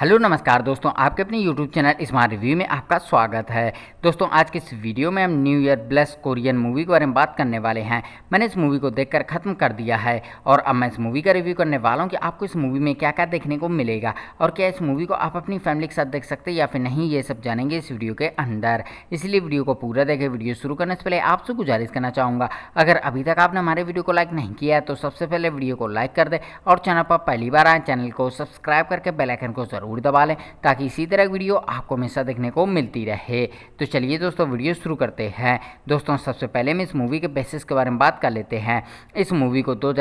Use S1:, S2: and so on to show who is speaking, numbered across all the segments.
S1: hello नमस्कार दोस्तों आपके अपने यूट्यूब चैनल स्मार्ट रिव्यू में आपका स्वागत है दोस्तों आज की इस वीडियो में हम new year blues Korean movie के बारे में बात करने वाले हैं मैंने इस मूवी को देखकर ख़त्म कर दिया है और अब मैं इस मूवी का रिव्यू करने वाला हूं कि आपको इस मूवी में क्या क्या देखने को मिलेगा और क्या इस मूवी को आप अपनी फैमिली के साथ देख सकते हैं या फिर नहीं ये सब जानेंगे इस वीडियो के अंदर इसलिए वीडियो को पूरा देखें वीडियो शुरू करने से पहले आपसे गुजारिश करना चाहूँगा अगर अभी तक आपने हमारे वीडियो को लाइक नहीं किया है तो सबसे पहले वीडियो को लाइक कर दें और चैनल पर पहली बार आए चैनल को सब्सक्राइब करके बेलाइकन को जरूर ज़रूर दबा लें ताकि इसी तरह वीडियो आपको हमेशा देखने को मिलती रहे तो चलिए दोस्तों वीडियो शुरू करते हैं दोस्तों सबसे पहले हम इस मूवी के बेसिस के बारे में बात कर लेते हैं इस मूवी को दो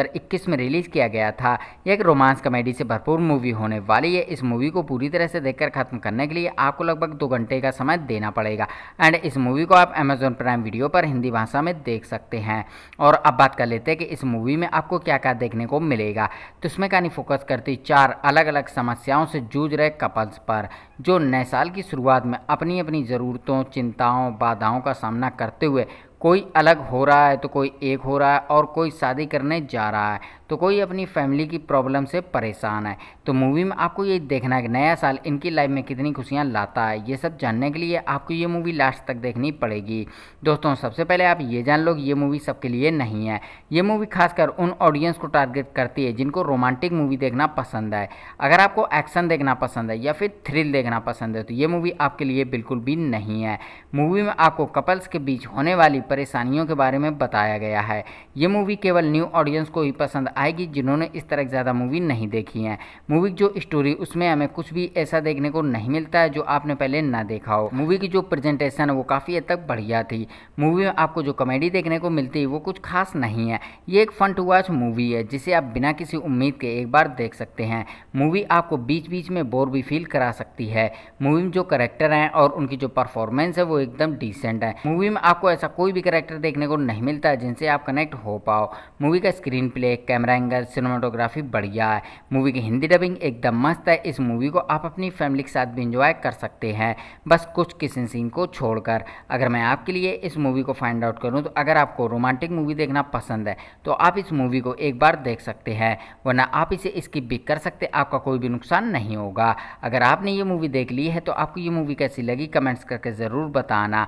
S1: में रिलीज़ किया गया था यह एक रोमांस कॉमेडी से भरपूर मूवी होने वाली है इस मूवी को पूरी तरह से देखकर ख़त्म करने के लिए आपको लगभग दो घंटे का समय देना पड़ेगा एंड इस मूवी को आप अमेजोन प्राइम वीडियो पर हिंदी भाषा में देख सकते हैं और अब बात कर लेते हैं कि इस मूवी में आपको क्या क्या देखने को मिलेगा तो इसमें कहानी फोकस करती चार अलग अलग समस्याओं से जूझ रहे कपल्स पर जो नए साल की शुरुआत में अपनी अपनी ज़रूरतों चिंताओं बाधाओं का सामना करते हुए कोई अलग हो रहा है तो कोई एक हो रहा है और कोई शादी करने जा रहा है तो कोई अपनी फैमिली की प्रॉब्लम से परेशान है तो मूवी में आपको ये देखना है कि नया साल इनकी लाइफ में कितनी खुशियाँ लाता है ये सब जानने के लिए आपको ये मूवी लास्ट तक देखनी पड़ेगी दोस्तों सबसे पहले आप ये जान लो ये मूवी सबके लिए नहीं है ये मूवी खासकर उन ऑडियंस को टारगेट करती है जिनको रोमांटिक मूवी देखना पसंद है अगर आपको एक्शन देखना पसंद है या फिर थ्रिल देखना पसंद है तो ये मूवी आपके लिए बिल्कुल भी नहीं है मूवी में आपको कपल्स के बीच होने वाली सारी परेशानियों के बारे में बताया गया है ये मूवी केवल न्यू ऑडियंस को ही पसंद आएगी जिन्होंने इस तरह की ज़्यादा मूवी नहीं देखी है मूवी की जो स्टोरी उसमें हमें कुछ भी ऐसा देखने को नहीं मिलता है जो आपने पहले ना देखा हो मूवी की जो प्रेजेंटेशन है वो काफ़ी हद तक बढ़िया थी मूवी में आपको जो कॉमेडी देखने को मिलती है वो कुछ खास नहीं है ये एक फन टू वॉच मूवी है जिसे आप बिना किसी उम्मीद के एक बार देख सकते हैं मूवी आपको बीच बीच में बोर भी फील करा सकती है मूवी में जो करेक्टर हैं और उनकी जो परफॉर्मेंस है वो एकदम डिसेंट है मूवी में आपको ऐसा कोई कोई भी करेक्टर देखने को नहीं मिलता है जिनसे आप कनेक्ट हो पाओ मूवी का screenplay camera angle cinematography बढ़िया है मूवी की हिंदी डबिंग एकदम मस्त है इस मूवी को आप अपनी फैमिली के साथ भी इंजॉय कर सकते हैं बस कुछ किसी सीन को छोड़कर अगर मैं आपके लिए इस मूवी को फाइंड आउट करूँ तो अगर आपको रोमांटिक मूवी देखना पसंद है तो आप इस मूवी को एक बार देख सकते हैं वरना आप इसे स्किप भी कर सकते आपका कोई भी नुकसान नहीं होगा अगर आपने ये मूवी देख ली है तो आपको ये मूवी कैसी लगी कमेंट्स करके ज़रूर बताना